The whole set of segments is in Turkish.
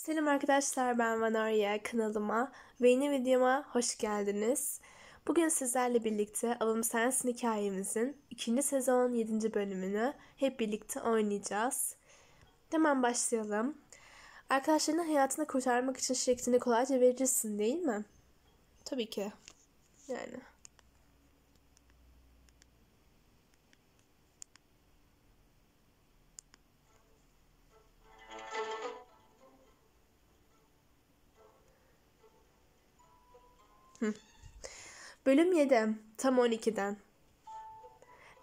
Selam arkadaşlar ben Vanarya kanalıma ve yeni videoma hoş geldiniz. Bugün sizlerle birlikte Avım Sensin hikayemizin 2. sezon 7. bölümünü hep birlikte oynayacağız. Hemen başlayalım. Arkadaşlarının hayatını kurtarmak için şirketini kolayca verirsin değil mi? Tabii ki. Yani Bölüm 7. Tam 12'den.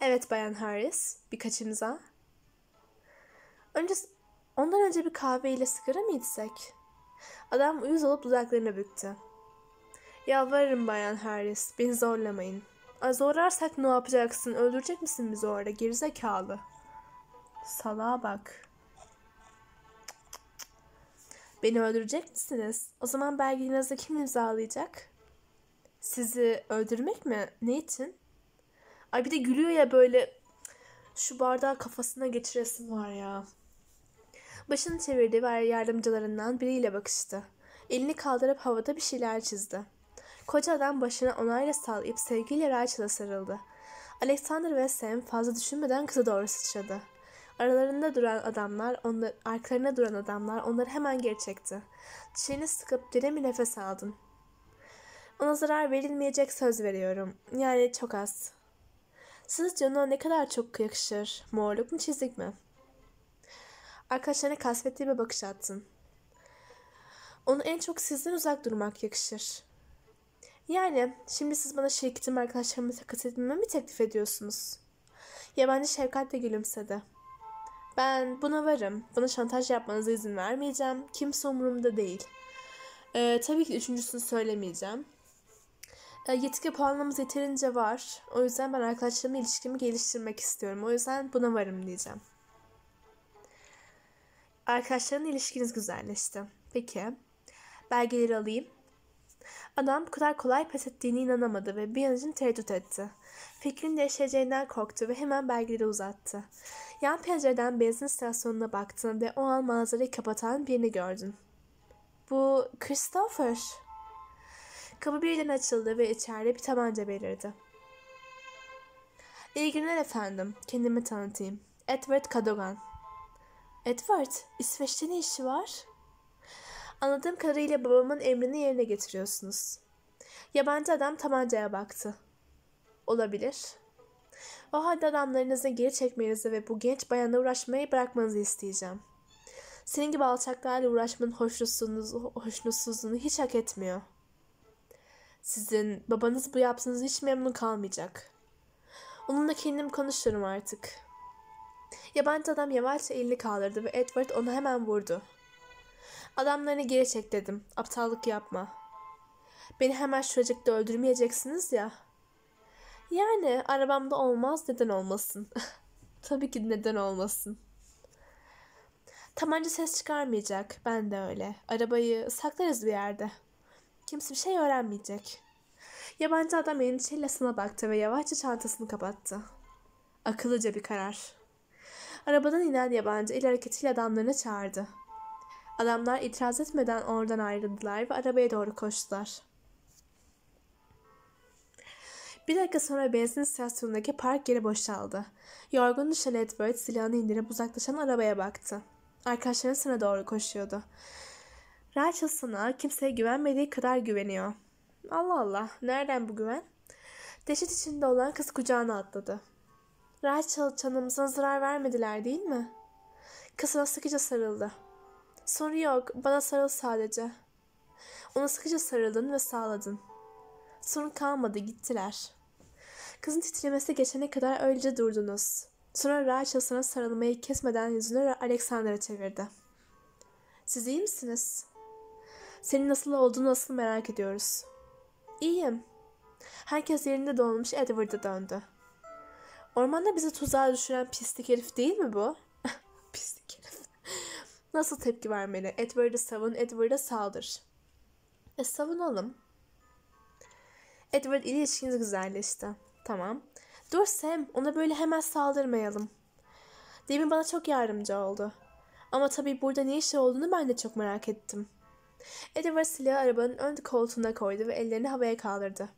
Evet Bayan Harris. Birkaçımıza. Önce, ondan önce bir kahve ile sigara mı içsek? Adam uyuz olup dudaklarını büktü. Yalvarırım Bayan Harris. Beni zorlamayın. A, zorlarsak ne yapacaksın? Öldürecek misin bizi orada? Gerizekalı. Salağa bak. Beni öldürecek misiniz? O zaman belgelerinizi kim imzalayacak? Sizi öldürmek mi? Ne için? Ay bir de gülüyor ya böyle. Şu bardağı kafasına geçiresim var ya. Başını çevirdi ve yardımcılarından biriyle bakıştı. Elini kaldırıp havada bir şeyler çizdi. Koca adam başını onayla sallayıp sevgiyle Rachel'a sarıldı. Alexander ve Sam fazla düşünmeden kıza doğru sıçradı. Aralarında duran adamlar, onlar, arkalarına duran adamlar onları hemen geri çekti. Çiğini sıkıp derin bir nefes aldın. Ona zarar verilmeyecek söz veriyorum. Yani çok az. Sizce ona ne kadar çok yakışır? Morluk mu çizik mi? Arkadaşlarına kasvetli bir bakış attın. Onu en çok sizden uzak durmak yakışır. Yani şimdi siz bana şirketim arkadaşlarımı takas edilmemi mi teklif ediyorsunuz? Yabancı şefkatle gülümsedi. Ben buna varım. Bana şantaj yapmanıza izin vermeyeceğim. Kimse umurumda değil. Ee, tabii ki üçüncüsünü söylemeyeceğim. E, yetki puanımız yeterince var. O yüzden ben arkadaşlarımla ilişkimi geliştirmek istiyorum. O yüzden buna varım diyeceğim. Arkadaşların ilişkiniz güzelleşti. Peki. Belgeleri alayım. Adam bu kadar kolay pes ettiğine inanamadı ve bir an için tereddüt etti. Fikrin değişeceğinden korktu ve hemen belgeleri uzattı. Yan pencereden benzin istasyonuna baktın ve o an manzarayı kapatan birini gördün. Bu Christopher. Kapı birden açıldı ve içeride bir tabanca belirdi. İyi günler efendim. Kendimi tanıtayım. Edward Cadogan. Edward, İsveç'te ne işi var? Anladığım kadarıyla babamın emrini yerine getiriyorsunuz. Yabancı adam tabancaya baktı. Olabilir. O halde adamlarınızı geri çekmenizi ve bu genç bayanla uğraşmayı bırakmanızı isteyeceğim. Senin gibi alçaklarla uğraşmanın hoşnutsuzluğunu hiç hak etmiyor.'' Sizin babanız bu yapsanız hiç memnun kalmayacak. Onunla kendim konuşurum artık. Yabancı adam yavaşça elini kaldırdı ve Edward onu hemen vurdu. Adamlarını geri çek dedim. Aptallık yapma. Beni hemen şuracıkta öldürmeyeceksiniz ya. Yani arabamda olmaz neden olmasın. Tabii ki neden olmasın. Tabanca ses çıkarmayacak. Ben de öyle. Arabayı saklarız bir yerde.'' Kimse bir şey öğrenmeyecek. Yabancı adam endişeyle sana baktı ve yavaşça çantasını kapattı. Akıllıca bir karar. Arabadan inen yabancı el hareketiyle adamlarını çağırdı. Adamlar itiraz etmeden oradan ayrıldılar ve arabaya doğru koştular. Bir dakika sonra benzin istasyonundaki park yeri boşaldı. Yorgun düşen Edward silahını indirip uzaklaşan arabaya baktı. Arkadaşları sana doğru koşuyordu. Rachel sana kimseye güvenmediği kadar güveniyor. Allah Allah nereden bu güven? Deşet içinde olan kız kucağına atladı. Rachel canımıza zarar vermediler değil mi? Kızına sıkıca sarıldı. Sorun yok bana sarıl sadece. Ona sıkıca sarıldın ve sağladın. Sorun kalmadı gittiler. Kızın titremesi geçene kadar öylece durdunuz. Sonra Rachel sana sarılmayı kesmeden yüzünü Alexander'a çevirdi. Siz iyi misiniz?'' Senin nasıl olduğunu nasıl merak ediyoruz. İyiyim. Herkes yerinde dolmuş Edward'a döndü. Ormanda bizi tuzağa düşüren pislik herif değil mi bu? pislik herif. Nasıl tepki vermeli? Edward'ı savun, Edward'a saldır. E savunalım. Edward ile ilişkiniz güzelleşti. Tamam. Dur Sam, ona böyle hemen saldırmayalım. Demin bana çok yardımcı oldu. Ama tabii burada ne işi olduğunu ben de çok merak ettim. Edward silahı arabanın ön koltuğuna koydu ve ellerini havaya kaldırdı.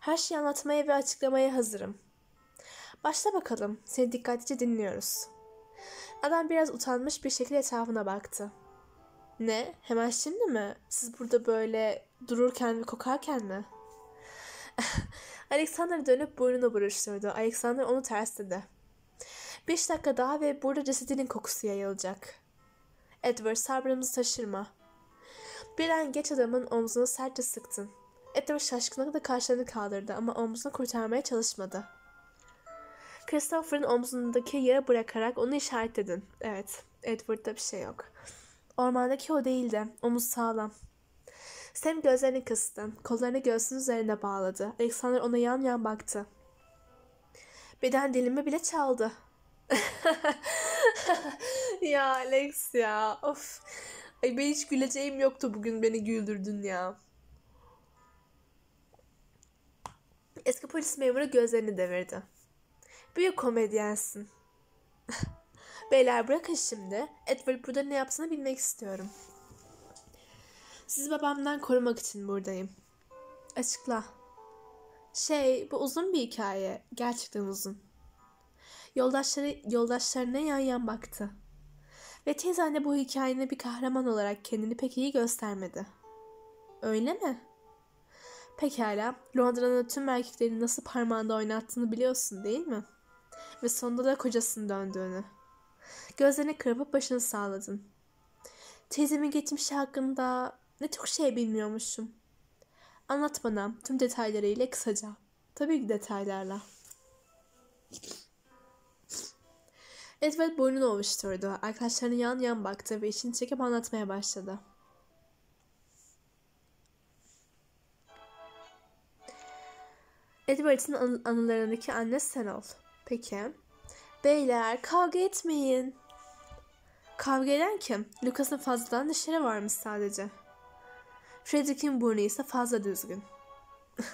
Her şeyi anlatmaya ve açıklamaya hazırım. Başla bakalım, seni dikkatlice dinliyoruz. Adam biraz utanmış bir şekilde etrafına baktı. Ne? Hemen şimdi mi? Siz burada böyle dururken ve kokarken mi? Alexander dönüp burnunu buruşturdu. Alexander onu tersledi. Beş dakika daha ve burada cesedinin kokusu yayılacak. Edward sabrımızı taşırma. Birden geç adamın omzunu sertçe sıktın. Edward şaşkınlıkla kaşlarını kaldırdı ama omzunu kurtarmaya çalışmadı. Christopher'ın omzundaki yere bırakarak onu işaretledin. Evet, Edward'da bir şey yok. Ormandaki o değildi. Omuz sağlam. Sam gözlerini kıstı. Kollarını göğsünün üzerine bağladı. Alexander ona yan yan baktı. Beden dilimi bile çaldı. ya Alex ya. Of. Ay ben hiç güleceğim yoktu bugün beni güldürdün ya. Eski polis memuru gözlerini devirdi. Büyük komedyensin. Beyler bırakın şimdi. Edward burada ne yapsana bilmek istiyorum. Sizi babamdan korumak için buradayım. Açıkla. Şey, bu uzun bir hikaye. Gerçekten uzun. Yoldaşları, yoldaşlarına yan yan baktı. Ve teyzen bu hikayenin bir kahraman olarak kendini pek iyi göstermedi. Öyle mi? Pekala, Londra'nın tüm erkeklerin nasıl parmağında oynattığını biliyorsun değil mi? Ve sonunda da kocasını döndüğünü. Gözlerini kırpıp başını sağladın. Teyzemin geçmişi hakkında ne çok şey bilmiyormuşum. Anlat bana tüm detaylarıyla kısaca. Tabii ki detaylarla. Edward boynunu ovuşturdu. Arkadaşlarına yan yan baktı ve işini çekip anlatmaya başladı. Edward'ın an- anılarındaki anne sen ol. Peki. Beyler kavga etmeyin. Kavga eden kim? Lucas'ın fazladan dışarı varmış sadece. Frederick'in burnu ise fazla düzgün.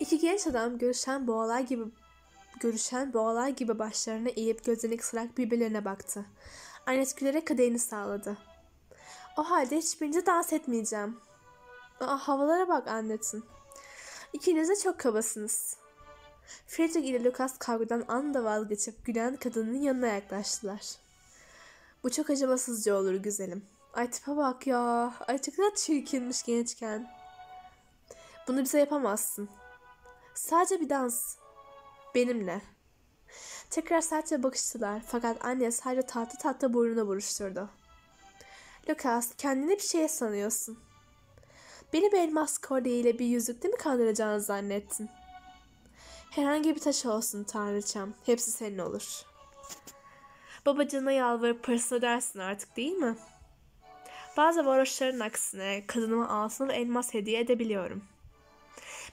İki genç adam görüşen boğalar gibi görüşen boğalar gibi başlarını eğip gözlerini kısarak birbirlerine baktı. Annesi gülerek kadehini sağladı. O halde hiçbirince dans etmeyeceğim. Aa, havalara bak Annet'in. İkiniz de çok kabasınız. Frederick ile Lucas kavgadan anda vazgeçip gülen kadının yanına yaklaştılar. Bu çok acımasızca olur güzelim. Ay tipe bak ya. Ay çok da çirkinmiş gençken. Bunu bize yapamazsın. Sadece bir dans. Benimle. Tekrar sertçe bakıştılar fakat anne sadece tatlı tatlı burnuna buruşturdu. Lucas kendini bir şeye sanıyorsun. Beni bir elmas kolye ile bir yüzükle mi kandıracağını zannettin? Herhangi bir taş olsun tanrıçam. Hepsi senin olur. Babacığına yalvarıp parasını dersin artık değil mi? Bazı varoşların aksine kadınıma altın elmas hediye edebiliyorum.''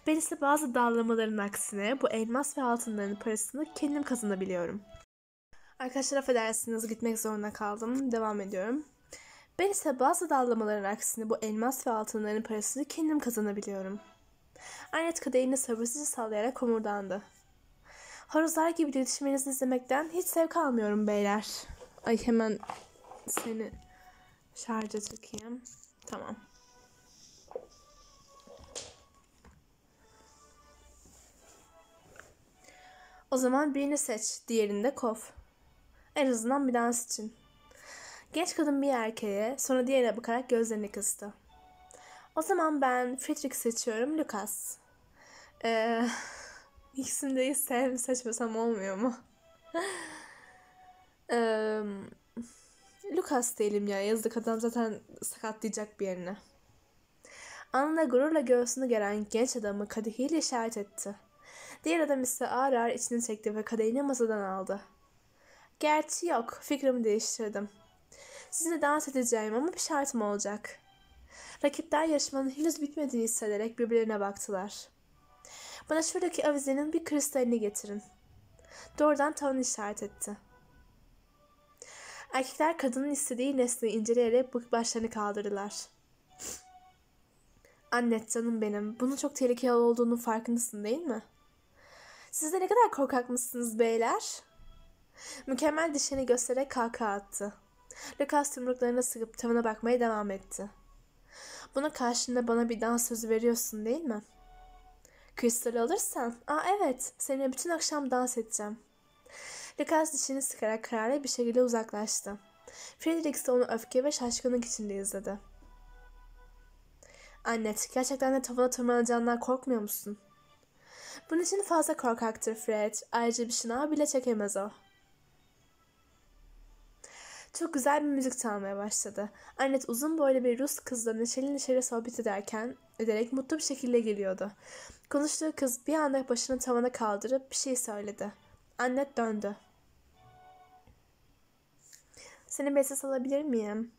Ben ise bazı dallamaların aksine bu elmas ve altınların parasını kendim kazanabiliyorum. Arkadaşlar affedersiniz gitmek zorunda kaldım. Devam ediyorum. Ben ise bazı dallamaların aksine bu elmas ve altınların parasını kendim kazanabiliyorum. Arnet kadehini sabırsızca sallayarak komurdandı. Horozlar gibi iletişiminizi izlemekten hiç zevk almıyorum beyler. Ay hemen seni şarja takayım. Tamam. O zaman birini seç, diğerini de kov. En azından bir dans için. Genç kadın bir erkeğe, sonra diğerine bakarak gözlerini kıstı. O zaman ben Friedrich seçiyorum, Lucas. Ee, ikisini de sev, seçmesem olmuyor mu? ee, Lucas değilim ya, yazdık adam zaten sakatlayacak bir yerine. Anında gururla göğsünü geren genç adamı kadehiyle işaret etti. Diğer adam ise ağır ağır içini çekti ve kadehini masadan aldı. Gerçi yok, fikrimi değiştirdim. Sizinle dans edeceğim ama bir şartım olacak. Rakipler yarışmanın henüz bitmediğini hissederek birbirlerine baktılar. Bana şuradaki avizenin bir kristalini getirin. Doğrudan tavanı işaret etti. Erkekler kadının istediği nesneyi inceleyerek bu başlarını kaldırdılar. Annet canım benim, bunun çok tehlikeli olduğunu farkındasın değil mi?'' Siz de ne kadar korkak mısınız beyler? Mükemmel dişini göstererek kahkaha attı. Lucas tümrüklerine sıkıp tavana bakmaya devam etti. Bunun karşında bana bir dans sözü veriyorsun değil mi? Kristal alırsan, aa evet, seninle bütün akşam dans edeceğim. Lucas dişini sıkarak kararlı bir şekilde uzaklaştı. Fredericks ise onu öfke ve şaşkınlık içinde izledi. Annet, gerçekten de tavana tırmanacağından korkmuyor musun? Bunun için fazla korkaktır Fred. Ayrıca bir şınav bile çekemez o. Çok güzel bir müzik çalmaya başladı. Annet uzun boylu bir Rus kızla neşeli neşeli sohbet ederken ederek mutlu bir şekilde geliyordu. Konuştuğu kız bir anda başını tavana kaldırıp bir şey söyledi. Annet döndü. Seni bestes alabilir miyim?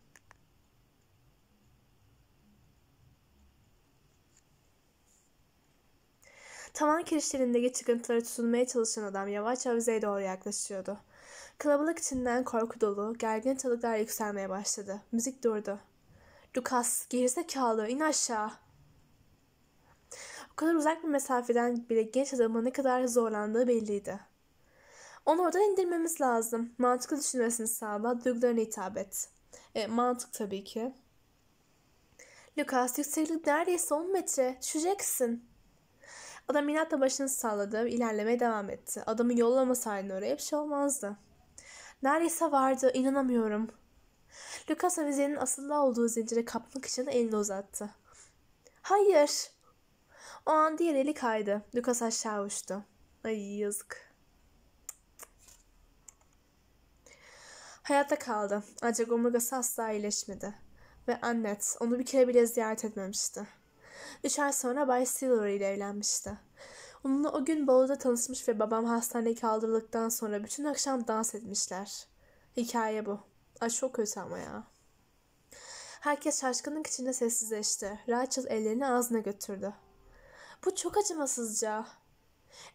Tavan kirişlerindeki çıkıntıları tutunmaya çalışan adam yavaş avizeye doğru yaklaşıyordu. Kalabalık içinden korku dolu, gergin çalıklar yükselmeye başladı. Müzik durdu. Lucas, gerizekalı, in aşağı. O kadar uzak bir mesafeden bile genç adamın ne kadar zorlandığı belliydi. Onu oradan indirmemiz lazım. Mantıklı düşünmesini sağla, duygularına hitap et. E, mantık tabii ki. Lucas yükseklik neredeyse 10 metre. Düşeceksin. Adam inatla başını salladı, ilerlemeye devam etti. Adamı yollamasaydın oraya bir şey olmazdı. Neredeyse vardı, inanamıyorum. Lucas avizenin asıllı olduğu zincire kapmak için elini uzattı. Hayır. O an diğer eli kaydı. Lucas aşağı uçtu. Ay yazık. Hayatta kaldı. Ancak omurgası asla iyileşmedi. Ve annet onu bir kere bile ziyaret etmemişti. Üç ay sonra Bay Stiller ile evlenmişti. Onunla o gün baloda tanışmış ve babam hastaneye kaldırıldıktan sonra bütün akşam dans etmişler. Hikaye bu. Ay çok kötü ama ya. Herkes şaşkınlık içinde sessizleşti. Rachel ellerini ağzına götürdü. Bu çok acımasızca.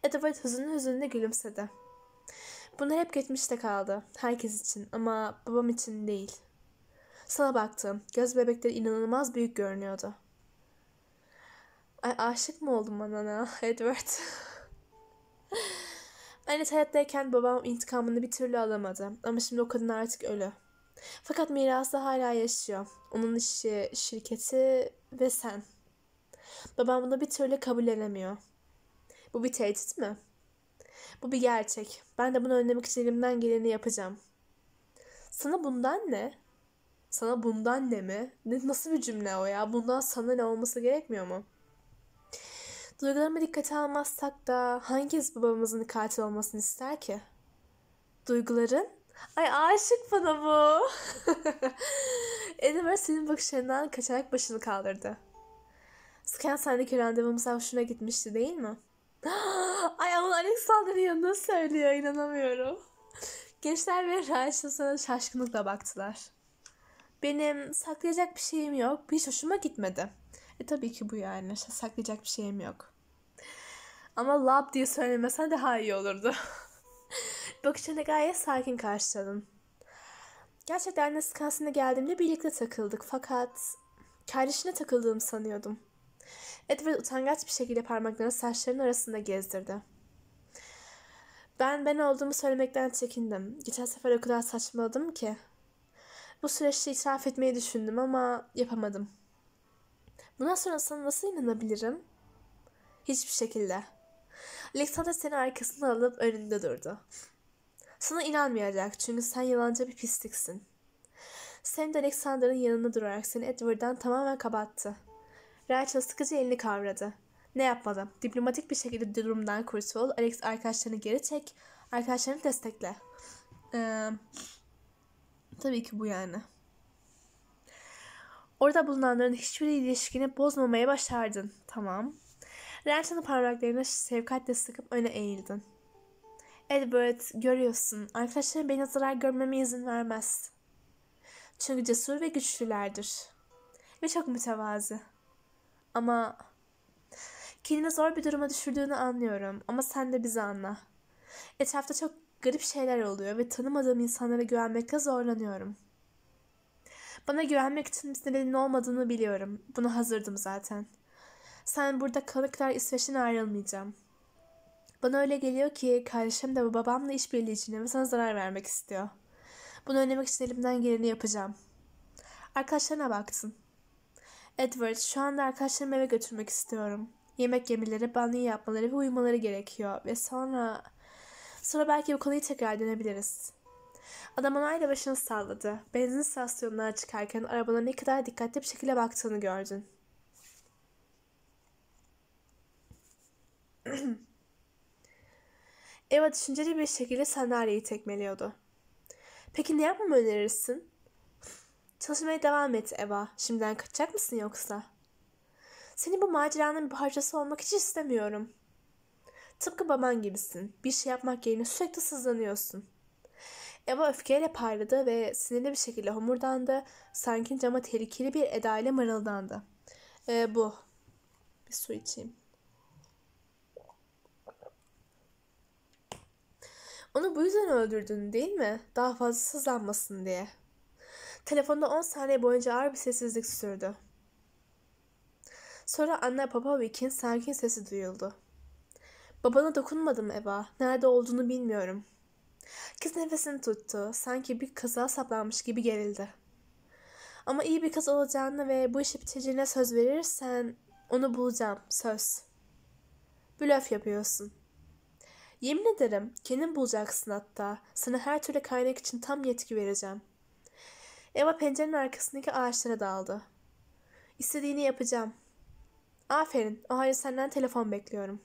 Edward hüzünlü hüzünlü gülümsedi. Bunlar hep geçmişte kaldı. Herkes için ama babam için değil. Sana baktım. Göz bebekleri inanılmaz büyük görünüyordu. Ay aşık mı oldum anana Edward? Annet hayattayken babam intikamını bir türlü alamadı. Ama şimdi o kadın artık ölü. Fakat mirası hala yaşıyor. Onun işi, şirketi ve sen. Babam bunu bir türlü kabullenemiyor. Bu bir tehdit mi? Bu bir gerçek. Ben de bunu önlemek için elimden geleni yapacağım. Sana bundan ne? Sana bundan ne mi? Ne Nasıl bir cümle o ya? Bundan sana ne olması gerekmiyor mu? Duygularımı dikkate almazsak da hangimiz babamızın katil olmasını ister ki? Duyguların? Ay aşık bana bu. Edward senin bakışlarından kaçarak başını kaldırdı. Scan sendeki randevumuz hoşuna gitmişti değil mi? Ay ama Alexander'ın yanında söylüyor inanamıyorum. Gençler ve Rachel sana şaşkınlıkla baktılar. Benim saklayacak bir şeyim yok. Hiç hoşuma gitmedi. E tabii ki bu yani. Saklayacak bir şeyim yok. Ama lab diye söylemesen daha iyi olurdu. Bakışını gayet sakin karşıladım. Gerçekten anne skansına geldiğimde birlikte takıldık fakat kardeşine takıldığımı sanıyordum. Edward utangaç bir şekilde parmaklarını saçlarının arasında gezdirdi. Ben ben olduğumu söylemekten çekindim. Geçen sefer o kadar saçmaladım ki. Bu süreçte itiraf etmeyi düşündüm ama yapamadım.'' Buna sana nasıl inanabilirim? Hiçbir şekilde. Alexander seni arkasına alıp önünde durdu. Sana inanmayacak çünkü sen yalancı bir pisliksin. Sam de Alexander'ın yanında durarak seni Edward'dan tamamen kapattı. Rachel sıkıcı elini kavradı. Ne yapmadım? Diplomatik bir şekilde durumdan kurtul. Alex arkadaşlarını geri çek. Arkadaşlarını destekle. Ee, tabii ki bu yani. Orada bulunanların hiçbir ilişkini bozmamaya başardın. Tamam. Renton'ın parmaklarına sevkatle sıkıp öne eğildin. Edward görüyorsun. Arkadaşlarım beni zarar görmeme izin vermez. Çünkü cesur ve güçlülerdir. Ve çok mütevazı. Ama kendini zor bir duruma düşürdüğünü anlıyorum. Ama sen de bizi anla. Etrafta çok garip şeyler oluyor ve tanımadığım insanlara güvenmekte zorlanıyorum.'' Bana güvenmek için bir nedenin olmadığını biliyorum. Bunu hazırdım zaten. Sen burada kalana İsveç'ten ayrılmayacağım. Bana öyle geliyor ki kardeşim de babamla işbirliği içinde ve sana zarar vermek istiyor. Bunu önlemek için elimden geleni yapacağım. Arkadaşlarına baktın. Edward, şu anda arkadaşlarımı eve götürmek istiyorum. Yemek yemeleri, banyo yapmaları ve uyumaları gerekiyor. Ve sonra... Sonra belki bu konuyu tekrar denebiliriz. Adam onayla başını salladı. Benzin istasyonuna çıkarken arabana ne kadar dikkatli bir şekilde baktığını gördün. Eva düşünceli bir şekilde sandalyeyi tekmeliyordu. Peki ne yapmamı önerirsin? Çalışmaya devam et Eva. Şimdiden kaçacak mısın yoksa? Seni bu maceranın bir parçası olmak hiç istemiyorum. Tıpkı baban gibisin. Bir şey yapmak yerine sürekli sızlanıyorsun. Eva öfkeyle parladı ve sinirli bir şekilde homurdandı. Sanki cama tehlikeli bir edayla mırıldandı. E, bu. Bir su içeyim. Onu bu yüzden öldürdün değil mi? Daha fazla sızlanmasın diye. Telefonda 10 saniye boyunca ağır bir sessizlik sürdü. Sonra anne baba Wick'in sakin sesi duyuldu. Babana dokunmadım Eva. Nerede olduğunu bilmiyorum. Kız nefesini tuttu. Sanki bir kaza saplanmış gibi gerildi. Ama iyi bir kız olacağını ve bu işi biteceğine söz verirsen onu bulacağım. Söz. Blöf yapıyorsun. Yemin ederim kendin bulacaksın hatta. Sana her türlü kaynak için tam yetki vereceğim. Eva pencerenin arkasındaki ağaçlara daldı. İstediğini yapacağım. Aferin. O halde senden telefon bekliyorum.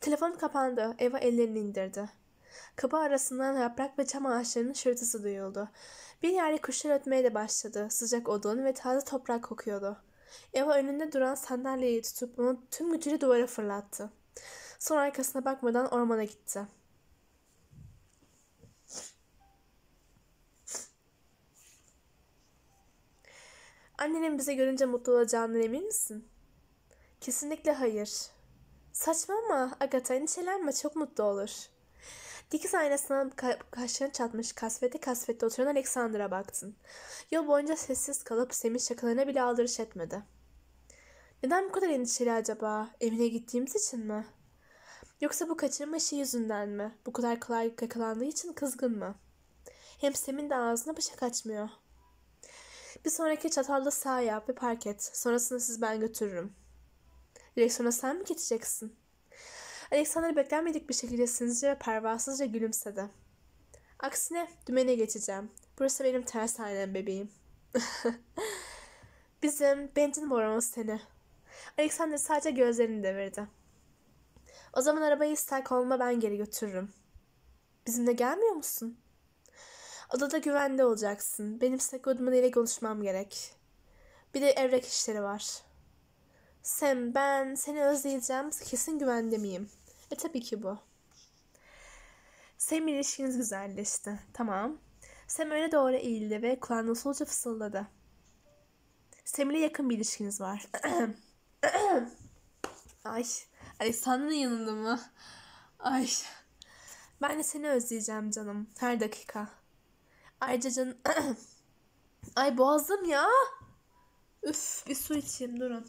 Telefon kapandı. Eva ellerini indirdi. Kapı arasından yaprak ve çam ağaçlarının şırtısı duyuldu. Bir yerde kuşlar ötmeye de başladı. Sıcak odun ve taze toprak kokuyordu. Eva önünde duran sandalyeyi tutup onu tüm gücüyle duvara fırlattı. Sonra arkasına bakmadan ormana gitti. Annenin bize görünce mutlu olacağından emin misin? Kesinlikle hayır. Saçma ama Agatha endişelenme çok mutlu olur.'' Dikiz aynasına ka- kaşlarını çatmış kasvete kasvette oturan Alexander'a baktın. Yol boyunca sessiz kalıp Sem'in şakalarına bile aldırış etmedi. Neden bu kadar endişeli acaba? Evine gittiğimiz için mi? Yoksa bu kaçırma işi yüzünden mi? Bu kadar kolay yakalandığı için kızgın mı? Hem Sem'in de ağzına bıçak açmıyor. Bir sonraki çatalla sağ yap ve park et. Sonrasını siz ben götürürüm. Direksiyona sen mi geçeceksin? Alexander beklenmedik bir şekilde sinsice ve pervasızca gülümsedi. Aksine dümene geçeceğim. Burası benim tersanem bebeğim. Bizim bencin boramız seni. Alexander sadece gözlerini devirdi. O zaman arabayı Stockholm'a ben geri götürürüm. Bizimle gelmiyor musun? Odada güvende olacaksın. Benim Stockholm'un ile konuşmam gerek. Bir de evrek işleri var.'' Sen ben seni özleyeceğim kesin güvende miyim? E tabii ki bu. Sam ilişkiniz güzelleşti. Tamam. Sam öyle doğru eğildi ve kulağına usulca fısıldadı. Sam ile yakın bir ilişkiniz var. Ay. Alexander'ın yanında mı? Ay. Ben de seni özleyeceğim canım. Her dakika. Ayrıca can... Ay boğazım ya. Üf bir su içeyim durun.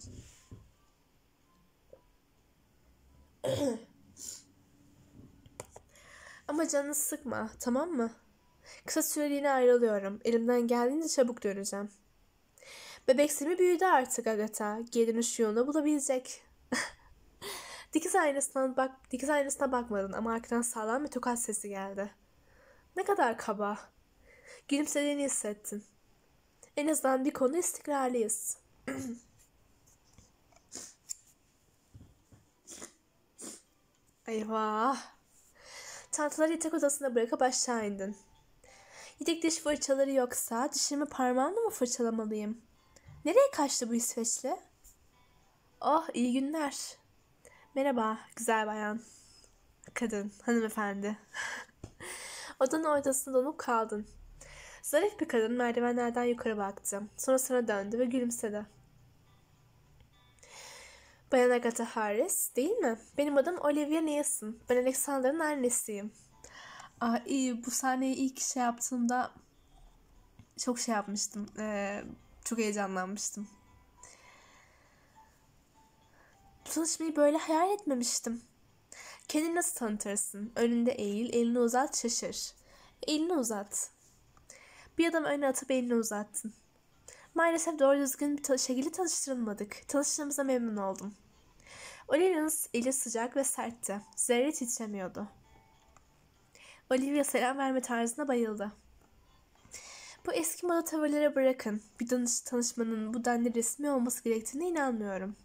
Ama canını sıkma tamam mı? Kısa süreliğine ayrılıyorum. Elimden geldiğince çabuk döneceğim. Bebeksimi büyüdü artık Agata. Geri dönüş yolunu bulabilecek. dikiz aynasına bak dikiz aynasına bakmadın ama arkadan sağlam bir tokat sesi geldi. Ne kadar kaba. Gülümsediğini hissettin. En azından bir konu istikrarlıyız. Eyvah. Çantaları yatak odasında bırakıp aşağı indin. Yedek diş fırçaları yoksa dişimi parmağımla mı fırçalamalıyım? Nereye kaçtı bu İsveçli? Oh iyi günler. Merhaba güzel bayan. Kadın, hanımefendi. Odanın ortasında donup kaldın. Zarif bir kadın merdivenlerden yukarı baktı. Sonra sana döndü ve gülümsedi. Bayan Agatha Harris değil mi? Benim adım Olivia Neeson. Ben Alexander'ın annesiyim. Aa, iyi bu sahneyi ilk şey yaptığımda çok şey yapmıştım. Ee, çok heyecanlanmıştım. Bu tanışmayı böyle hayal etmemiştim. Kendini nasıl tanıtırsın? Önünde eğil, elini uzat, şaşır. Elini uzat. Bir adam öne atıp elini uzattın. Maalesef doğru düzgün bir şekilde tanıştırılmadık. Tanıştığımıza memnun oldum. Olivia'nın eli sıcak ve sertti. Zerre titremiyordu. Olivia selam verme tarzına bayıldı. Bu eski moda tavırlara bırakın. Bir danış tanışmanın bu denli resmi olması gerektiğine inanmıyorum.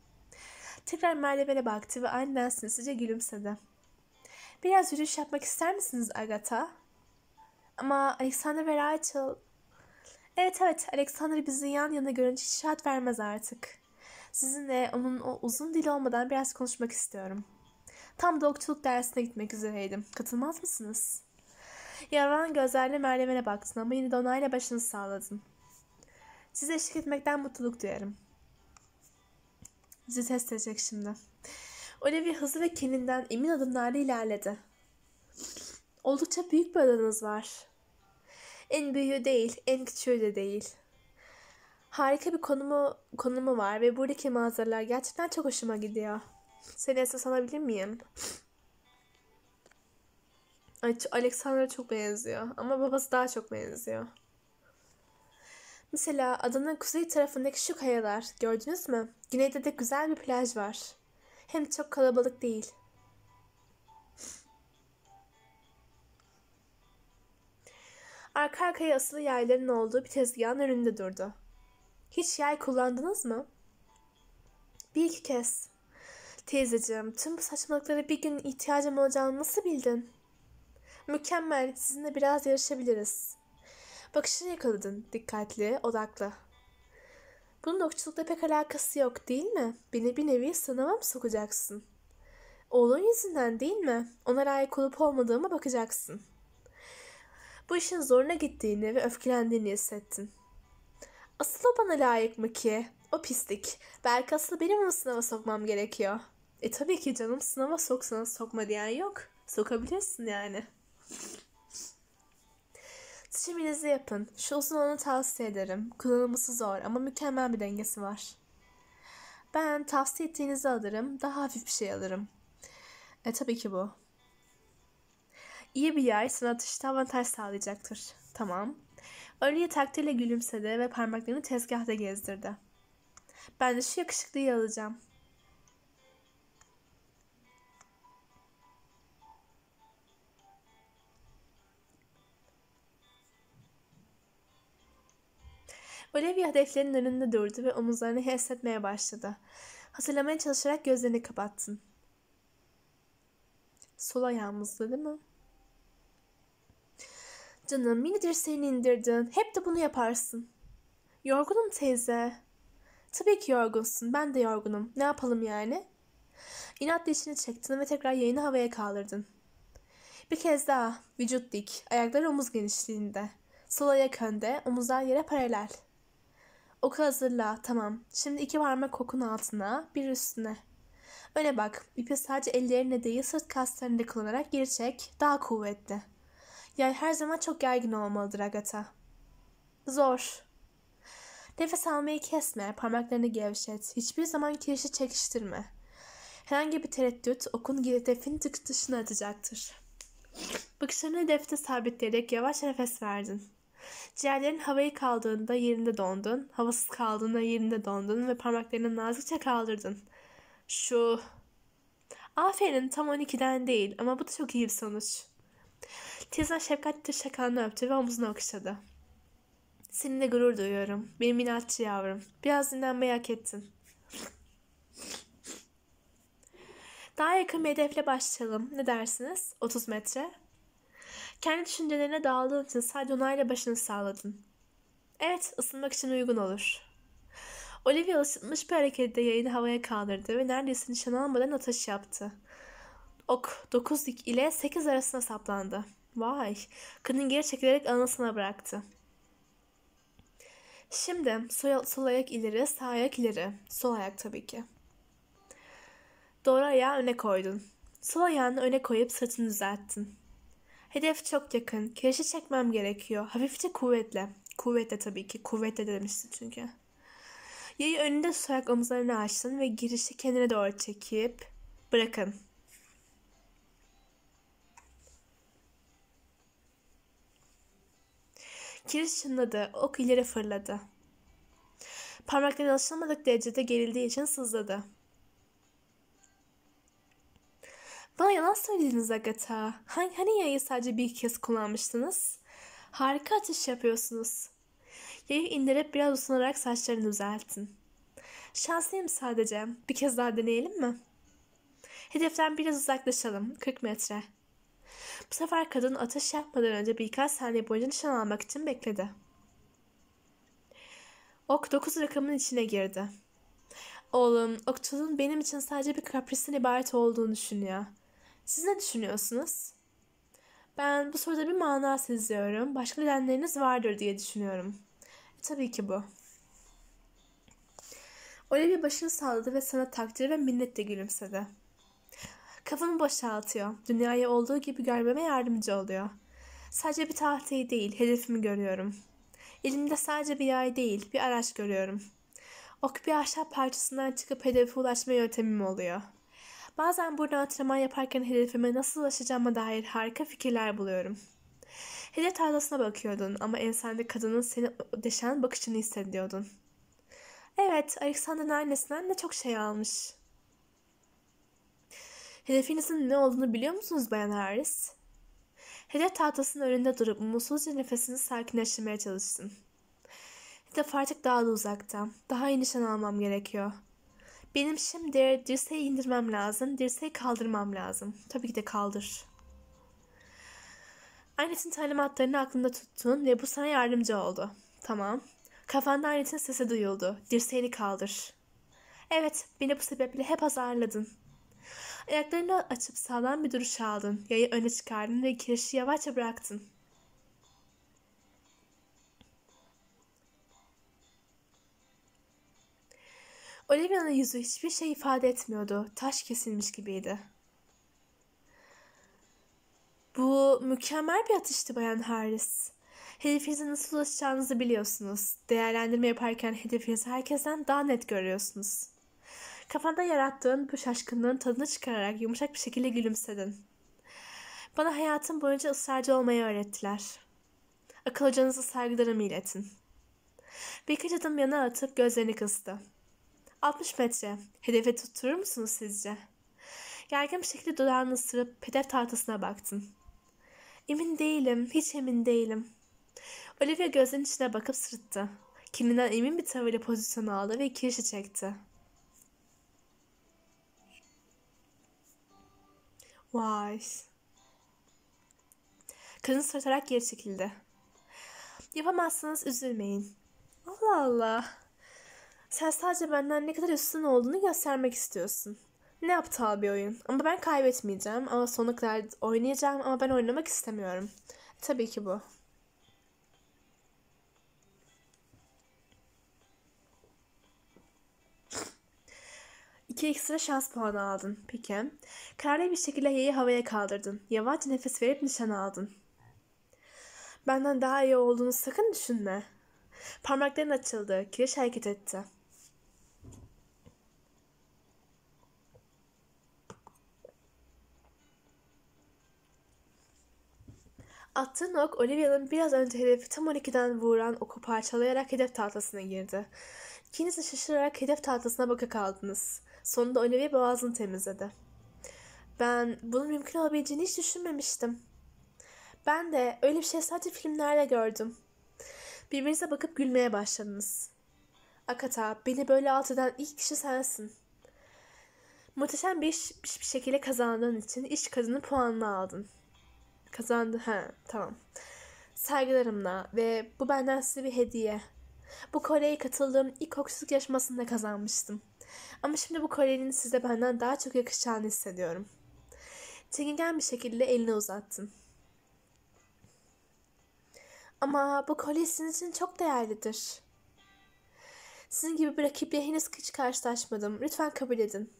Tekrar Merleven'e baktı ve aniden sinsice gülümsedi. Biraz yürüyüş yapmak ister misiniz Agatha? Ama Alexander ve Rachel Evet evet Alexander bizi yan yana görünce şahat vermez artık. Sizinle onun o uzun dili olmadan biraz konuşmak istiyorum. Tam da dersine gitmek üzereydim. Katılmaz mısınız? Yaran gözlerle Meryem'e baktın ama yine de onayla başını sağladın. Size eşlik etmekten mutluluk duyarım. Bizi test edecek şimdi. Olivia hızlı ve kendinden emin adımlarla ilerledi. Oldukça büyük bir adanız var. En büyüğü değil, en küçüğü de değil. Harika bir konumu, konumu var ve buradaki manzaralar gerçekten çok hoşuma gidiyor. Seni esas alabilir miyim? Alexander'a çok benziyor ama babası daha çok benziyor. Mesela adanın kuzey tarafındaki şu kayalar gördünüz mü? Güneyde de güzel bir plaj var. Hem çok kalabalık değil. arka arkaya asılı yayların olduğu bir tezgahın önünde durdu. Hiç yay kullandınız mı? Bir iki kez. Teyzeciğim, tüm bu saçmalıkları bir gün ihtiyacım olacağını nasıl bildin? Mükemmel, sizinle biraz yarışabiliriz. Bakışını yakaladın, dikkatli, odaklı. Bunun okçulukla pek alakası yok değil mi? Beni bir nevi sınava mı sokacaksın? Oğlun yüzünden değil mi? Ona layık olup olmadığıma bakacaksın.'' bu işin zoruna gittiğini ve öfkelendiğini hissettin. Asıl bana layık mı ki? O pislik. Belki asıl benim onu sınava sokmam gerekiyor. E tabii ki canım sınava soksana sokma diyen yok. Sokabilirsin yani. Seçiminizi yapın. Şu uzun olanı tavsiye ederim. Kullanılması zor ama mükemmel bir dengesi var. Ben tavsiye ettiğinizi alırım. Daha hafif bir şey alırım. E tabii ki bu iyi bir yer sana atışta avantaj sağlayacaktır. Tamam. Ali'ye takdirle gülümsedi ve parmaklarını tezgahta gezdirdi. Ben de şu yakışıklıyı alacağım. Olivia hedeflerinin önünde durdu ve omuzlarını hissetmeye başladı. Hatırlamaya çalışarak gözlerini kapattın. Sol ayağımızda değil mi? Canım yine dirseğini indirdin. Hep de bunu yaparsın. Yorgunum teyze. Tabii ki yorgunsun. Ben de yorgunum. Ne yapalım yani? İnatla içini çektin ve tekrar yayını havaya kaldırdın. Bir kez daha vücut dik, ayaklar omuz genişliğinde. Sol ayak önde, omuzlar yere paralel. Oku hazırla, tamam. Şimdi iki parmak kokun altına, bir üstüne. Öne bak, ipi sadece ellerine değil sırt kaslarını da kullanarak geri çek, daha kuvvetli.'' Yani her zaman çok gergin olmalıdır Agatha. Zor. Nefes almayı kesme, parmaklarını gevşet. Hiçbir zaman kirişi çekiştirme. Herhangi bir tereddüt okun defin tık dışına atacaktır. Bakışlarını hedefte sabitleyerek yavaş nefes verdin. Ciğerlerin havayı kaldığında yerinde dondun, havasız kaldığında yerinde dondun ve parmaklarını nazikçe kaldırdın. Şu... Aferin tam 12'den değil ama bu da çok iyi bir sonuç. Teyzen şefkatli şakanını öptü ve omzunu okşadı. Seninle gurur duyuyorum. Benim inatçı yavrum. Biraz dinlenmeyi hak ettin. Daha yakın bir hedefle başlayalım. Ne dersiniz? 30 metre. Kendi düşüncelerine dağıldığın için sadece onayla başını sağladın. Evet, ısınmak için uygun olur. Olivia ısıtmış bir hareketle yayını havaya kaldırdı ve neredeyse nişan almadan ateş yaptı. Ok 9 ile 8 arasında saplandı. Vay. Kadın geri çekilerek anasına bıraktı. Şimdi sol, sol ayak ileri, sağ ayak ileri. Sol ayak tabii ki. Doğru ayağı öne koydun. Sol ayağını öne koyup sırtını düzelttin. Hedef çok yakın. Kirişi çekmem gerekiyor. Hafifçe kuvvetle. Kuvvetle tabii ki. Kuvvetle demiştin çünkü. Yayı önünde tutarak omuzlarını açtın ve girişi kendine doğru çekip bırakın. Kiriş çınladı, ok ileri fırladı. Parmakları alışılmadık derecede gerildiği için sızladı. Bana yalan söylediniz Agatha. Hani, hani yayı sadece bir kez kullanmıştınız? Harika atış yapıyorsunuz. Yayı indirip biraz usanarak saçlarını düzeltin. Şanslıyım sadece. Bir kez daha deneyelim mi? Hedeften biraz uzaklaşalım. 40 metre. Bu sefer kadın ateş yapmadan önce birkaç saniye boyunca nişan almak için bekledi. Ok 9 rakamın içine girdi. Oğlum, Okçul'un benim için sadece bir kaprisin ibaret olduğunu düşünüyor. Siz ne düşünüyorsunuz? Ben bu soruda bir mana seziyorum. Başka nedenleriniz vardır diye düşünüyorum. E, tabii ki bu. Olivia başını salladı ve sana takdir ve minnetle gülümsedi. Kafamı boşaltıyor. Dünyayı olduğu gibi görmeme yardımcı oluyor. Sadece bir tahtayı değil, hedefimi görüyorum. Elimde sadece bir yay değil, bir araç görüyorum. Ok bir ahşap parçasından çıkıp hedefe ulaşma yöntemim oluyor. Bazen burada antrenman yaparken hedefime nasıl ulaşacağıma dair harika fikirler buluyorum. Hedef tarlasına bakıyordun ama ensende kadının seni deşen bakışını hissediyordun. Evet, Alexander'ın annesinden de çok şey almış.'' Hedefinizin ne olduğunu biliyor musunuz Bayan Harris? Hedef tahtasının önünde durup mutsuzca nefesini sakinleştirmeye çalıştım. Hedef artık daha da uzakta. Daha iyi nişan almam gerekiyor. Benim şimdi dirseği indirmem lazım. Dirseği kaldırmam lazım. Tabii ki de kaldır. Annetin talimatlarını aklında tuttun ve bu sana yardımcı oldu. Tamam. Kafanda annetin sesi duyuldu. Dirseğini kaldır. Evet, beni bu sebeple hep azarladın. Ayaklarını açıp sağlam bir duruş aldın. Yayı öne çıkardın ve kirişi yavaşça bıraktın. Olivia'nın yüzü hiçbir şey ifade etmiyordu. Taş kesilmiş gibiydi. Bu mükemmel bir atıştı Bayan Harris. Hedefinize nasıl ulaşacağınızı biliyorsunuz. Değerlendirme yaparken hedefinizi herkesten daha net görüyorsunuz. Kafanda yarattığın bu şaşkınlığın tadını çıkararak yumuşak bir şekilde gülümsedin. Bana hayatım boyunca ısrarcı olmayı öğrettiler. Akıl hocanızı saygılarımı iletin. Birkaç adım yana atıp gözlerini kıstı. 60 metre. Hedefe tutturur musunuz sizce? Gergin bir şekilde dudağını ısırıp hedef tahtasına baktın. Emin değilim, hiç emin değilim. Olivia gözlerinin içine bakıp sırıttı. Kendinden emin bir tavırla pozisyonu aldı ve kirişi çekti. Vay. Kadın sırıtarak geri çekildi. Yapamazsınız üzülmeyin. Allah Allah. Sen sadece benden ne kadar üstün olduğunu göstermek istiyorsun. Ne aptal bir oyun. Ama ben kaybetmeyeceğim. Ama sonuna kadar oynayacağım. Ama ben oynamak istemiyorum. Tabii ki bu. İki ekstra şans puanı aldın. Peki. Kararlı bir şekilde yayı havaya kaldırdın. Yavaşça nefes verip nişan aldın. Benden daha iyi olduğunu sakın düşünme. Parmakların açıldı. Kiriş hareket etti. Attığın ok Olivia'nın biraz önce hedefi tam 12'den vuran oku parçalayarak hedef tahtasına girdi. İkiniz de şaşırarak hedef tahtasına baka kaldınız. Sonunda Olivia boğazını temizledi. Ben bunun mümkün olabileceğini hiç düşünmemiştim. Ben de öyle bir şey sadece filmlerde gördüm. Birbirinize bakıp gülmeye başladınız. Akata, beni böyle alt eden ilk kişi sensin. Muhteşem bir, iş, bir şekilde kazandığın için iş kadını puanını aldın. Kazandı, ha tamam. Saygılarımla ve bu benden size bir hediye. Bu Kore'ye katıldığım ilk oksizlik yarışmasında kazanmıştım.'' Ama şimdi bu kolyenin size benden daha çok yakışacağını hissediyorum. Çekingen bir şekilde elini uzattım. Ama bu kolye sizin için çok değerlidir. Sizin gibi bir rakiple henüz hiç karşılaşmadım. Lütfen kabul edin.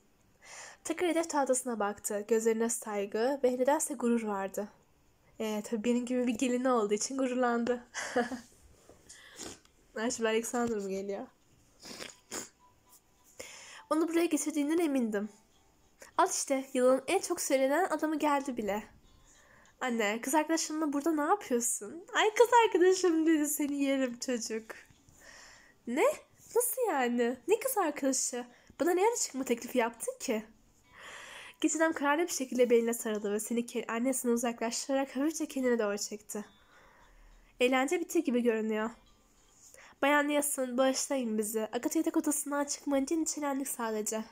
Takır hedef tahtasına baktı. Gözlerine saygı ve nedense gurur vardı. Ee, tabii benim gibi bir gelini olduğu için gururlandı. Ayşe Alexander mı geliyor? Onu buraya getirdiğinden emindim. Al işte yılın en çok söylenen adamı geldi bile. Anne kız arkadaşınla burada ne yapıyorsun? Ay kız arkadaşım dedi seni yerim çocuk. Ne? Nasıl yani? Ne kız arkadaşı? Bana ne ara çıkma teklifi yaptın ki? Gizem kararlı bir şekilde beline sarıldı ve seni annesinden uzaklaştırarak hafifçe kendine doğru çekti. Eğlence bitti gibi görünüyor. Bayan Yasun bağışlayın bizi. Agatha yatak odasından çıkmanın için içelendik sadece.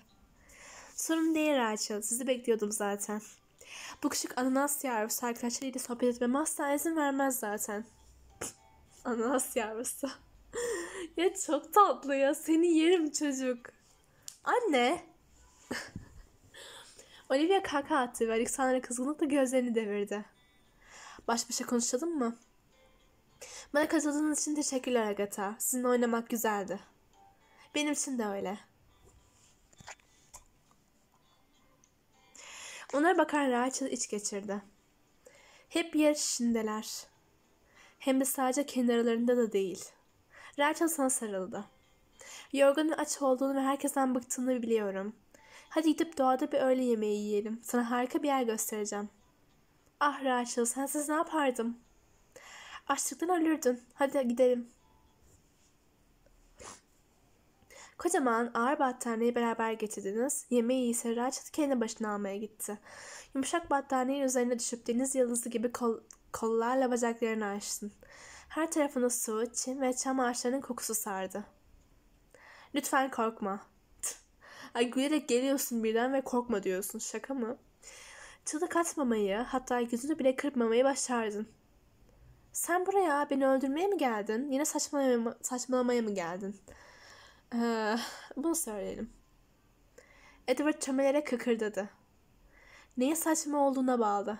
Sorun değil Rachel. Sizi bekliyordum zaten. Bu küçük ananas yavrusu arkadaşlarıyla sohbet etmeme asla izin vermez zaten. ananas yavrusu. ya çok tatlı ya. Seni yerim çocuk. Anne. Olivia kaka attı ve Alexandra kızgınlıkla gözlerini devirdi. Baş başa konuşalım mı? Bana katıldığınız için teşekkürler Agata. Sizinle oynamak güzeldi. Benim için de öyle. Onlara bakan Rachel iç geçirdi. Hep yer içindeler. Hem de sadece kenarlarında da değil. Rachel sana sarıldı. Yorganın aç olduğunu ve herkesten bıktığını biliyorum. Hadi gidip doğada bir öğle yemeği yiyelim. Sana harika bir yer göstereceğim. Ah Rachel sensiz ne yapardım?'' Açlıktan ölürdün. Hadi gidelim. Kocaman ağır battaniyeyi beraber getirdiniz. Yemeği ise Ratchet kendi başına almaya gitti. Yumuşak battaniyenin üzerine düşüp deniz yıldızı gibi kol, kollarla bacaklarını açtın. Her tarafını su, çim ve çam ağaçlarının kokusu sardı. Lütfen korkma. Tüh. Ay gülerek geliyorsun birden ve korkma diyorsun. Şaka mı? Çığlık atmamayı, hatta yüzünü bile kırpmamayı başardın. Sen buraya beni öldürmeye mi geldin? Yine saçmalamaya mı, saçmalamaya mı geldin? Ee, bunu söyleyelim. Edward çömelere kıkırdadı. Neye saçma olduğuna bağlı.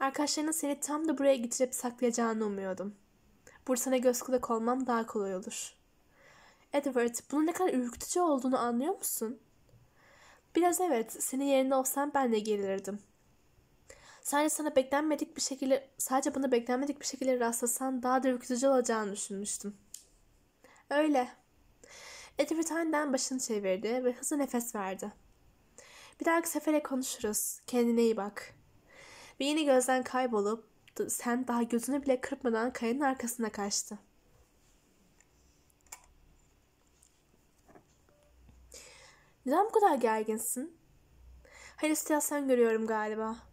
Arkadaşlarının seni tam da buraya getirip saklayacağını umuyordum. Bursa'na göz kulak olmam daha kolay olur. Edward, bunun ne kadar ürkütücü olduğunu anlıyor musun? Biraz evet, senin yerinde olsam ben de gelirdim. Sadece sana beklenmedik bir şekilde, sadece bana beklenmedik bir şekilde rastlasan daha da ürkütücü olacağını düşünmüştüm. Öyle. Edward başını çevirdi ve hızlı nefes verdi. Bir dahaki sefere konuşuruz. Kendine iyi bak. Ve yeni gözden kaybolup sen daha gözünü bile kırpmadan kayanın arkasına kaçtı. Neden bu kadar gerginsin? Halüsinasyon görüyorum galiba.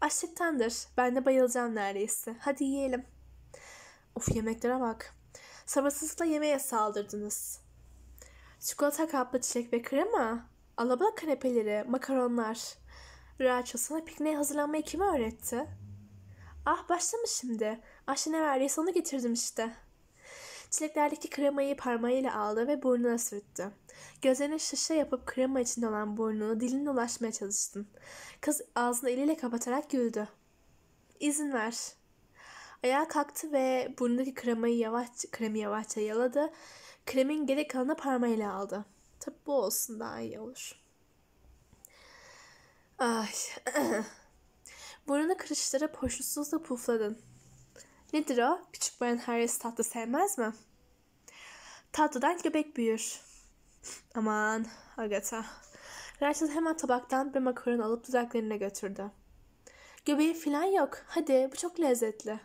Açlıktandır. Ben de bayılacağım neredeyse. Hadi yiyelim. Of yemeklere bak. Sabırsızlıkla yemeğe saldırdınız. Çikolata kaplı çiçek ve krema. Alabalık kanepeleri, makaronlar. Rachel sana pikniğe hazırlanmayı kim öğretti? Ah başlamış şimdi. Ayşe ne verdiyse onu getirdim işte. Çileklerdeki kremayı parmağıyla aldı ve burnuna sürttü. Gözlerine şişe yapıp krema içinde olan burnunu diline ulaşmaya çalıştım. Kız ağzını eliyle kapatarak güldü. İzin ver. Ayağa kalktı ve burnundaki kremayı yavaş, kremi yavaşça yaladı. Kremin geri kalanını parmağıyla aldı. Tabi bu olsun daha iyi olur. Ay. Burnunu kırıştırıp hoşnutsuzla pufladın. Nedir o? Küçük bayan Harris tatlı sevmez mi? Tatlıdan göbek büyür. Aman Agatha. Rachel hemen tabaktan bir makaron alıp dudaklarına götürdü. Göbeği filan yok. Hadi bu çok lezzetli.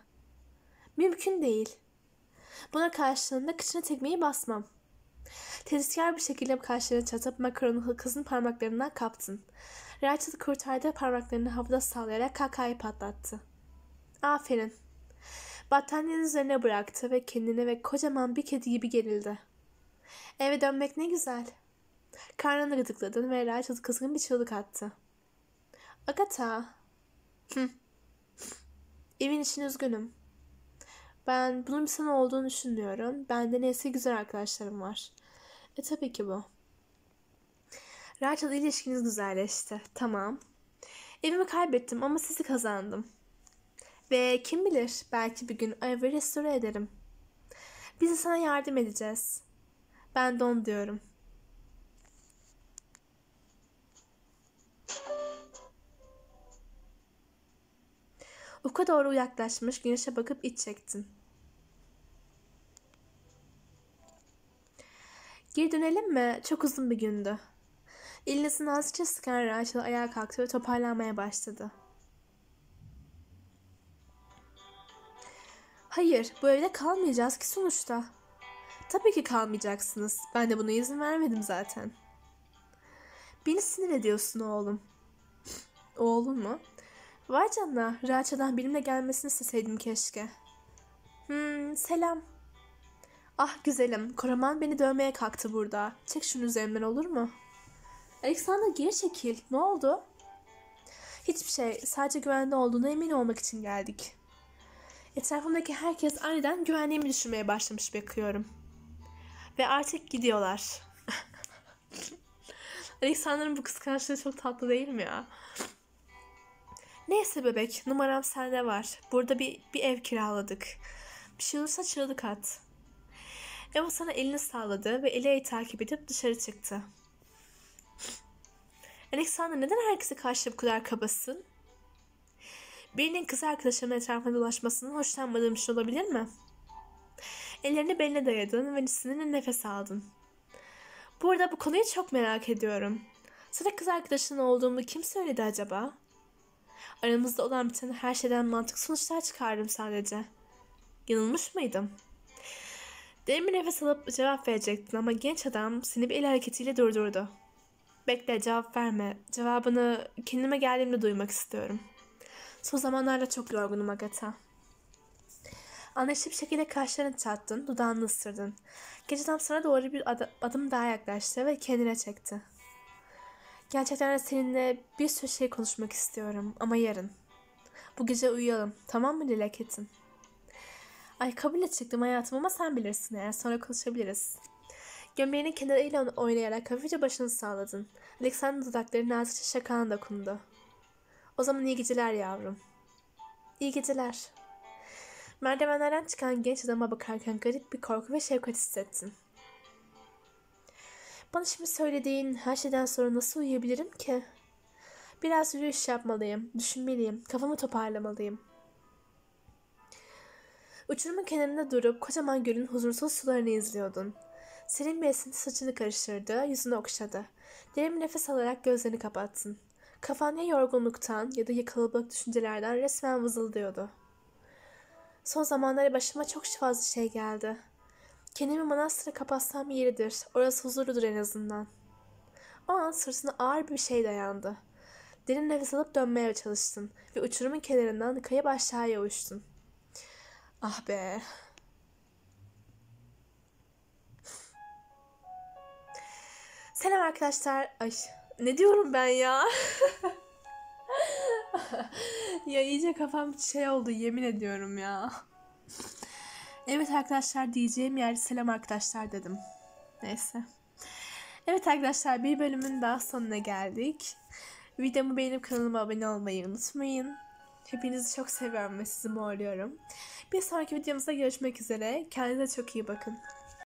Mümkün değil. Buna karşılığında kıçına tekmeyi basmam. Tezkar bir şekilde kaşlarını çatıp makaronu kızın parmaklarından kaptın. Rachel kurtardı parmaklarını havada sallayarak kakayı patlattı. Aferin. Battaniyenin üzerine bıraktı ve kendine ve kocaman bir kedi gibi gerildi. Eve dönmek ne güzel. Karnını gıdıkladın ve Ray kızgın bir çığlık attı. Agata. Hı. Evin için üzgünüm. Ben bunun bir sana olduğunu düşünmüyorum. Bende neyse güzel arkadaşlarım var. E tabii ki bu. Rachel'la ilişkiniz güzelleşti. Tamam. Evimi kaybettim ama sizi kazandım. Ve kim bilir belki bir gün evi restore ederim. Biz de sana yardım edeceğiz. Ben don diyorum. Uka doğru yaklaşmış, güneşe bakıp iç çektim. Geri dönelim mi? Çok uzun bir gündü. İlnesini azıcık sıkan Rachel ayağa kalktı ve toparlanmaya başladı. Hayır, bu evde kalmayacağız ki sonuçta. Tabii ki kalmayacaksınız. Ben de buna izin vermedim zaten. Beni sinir ediyorsun oğlum. Oğlum mu? Vay canına, Raça'dan benimle gelmesini isteseydim keşke. Hmm, selam. Ah güzelim, koraman beni dövmeye kalktı burada. Çek şunu üzerimden olur mu? Alexander geri çekil, ne oldu? Hiçbir şey, sadece güvende olduğuna emin olmak için geldik. Etrafımdaki herkes aniden güvenliğimi düşünmeye başlamış bakıyorum. Ve artık gidiyorlar. Alexander'ın bu kıskançlığı çok tatlı değil mi ya? Neyse bebek, numaram sende var. Burada bir, bir ev kiraladık. Bir şey olursa çığlık at. Eva sana elini sağladı ve Elia'yı takip edip dışarı çıktı. Alexander neden herkese karşı bu kadar kabasın? Birinin kız arkadaşının etrafında dolaşmasının hoşlanmadığım için olabilir mi?'' Ellerini beline dayadın ve sinirle nefes aldın. Bu arada bu konuyu çok merak ediyorum. Sana kız arkadaşın olduğumu kim söyledi acaba? Aramızda olan biten her şeyden mantık sonuçlar çıkardım sadece. Yanılmış mıydım? Derin bir nefes alıp cevap verecektin ama genç adam seni bir el hareketiyle durdurdu. Bekle cevap verme. Cevabını kendime geldiğimde duymak istiyorum. Son zamanlarda çok yorgunum Agatha. Anlaşıp şekilde kaşlarını çattın, dudağını ısırdın. Gece tam sana doğru bir ad- adım daha yaklaştı ve kendine çekti. Gerçekten de seninle bir sürü şey konuşmak istiyorum ama yarın. Bu gece uyuyalım, tamam mı Lilaketin? Ay kabul edecektim hayatım ama sen bilirsin eğer sonra konuşabiliriz. Gömleğinin kenarıyla oynayarak hafifçe başını sağladın. Alexander dudakları nazikçe şakağına dokundu. O zaman iyi geceler yavrum. İyi geceler. Merdivenlerden çıkan genç adama bakarken garip bir korku ve şefkat hissettim. Bana şimdi söylediğin her şeyden sonra nasıl uyuyabilirim ki? Biraz yürüyüş yapmalıyım, düşünmeliyim, kafamı toparlamalıyım. Uçurumun kenarında durup kocaman gölün huzursuz sularını izliyordun. Serin bir esinti saçını karıştırdı, yüzünü okşadı. Derin bir nefes alarak gözlerini kapattın. Kafan ya yorgunluktan ya da kalabalık düşüncelerden resmen vızıldıyordu. Son zamanlarda başıma çok fazla şey geldi. Kendimi manastıra kapatsam yeridir. Orası huzurludur en azından. O an sırtına ağır bir şey dayandı. Derin nefes alıp dönmeye çalıştın ve uçurumun kenarından kayıp aşağıya uçtun. Ah be. Selam arkadaşlar. Ay ne diyorum ben ya? ya iyice kafam şey oldu yemin ediyorum ya. evet arkadaşlar diyeceğim yer selam arkadaşlar dedim. Neyse. Evet arkadaşlar bir bölümün daha sonuna geldik. Videomu beğenip kanalıma abone olmayı unutmayın. Hepinizi çok seviyorum ve sizi morluyorum. Bir sonraki videomuzda görüşmek üzere. Kendinize çok iyi bakın.